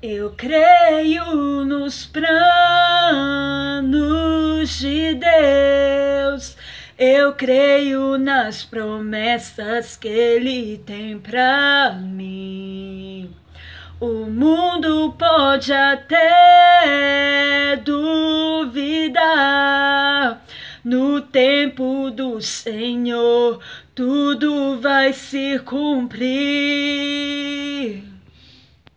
Eu creio nos planos de Deus, eu creio nas promessas que Ele tem para mim. O mundo pode até duvidar, no tempo do Senhor tudo vai se cumprir.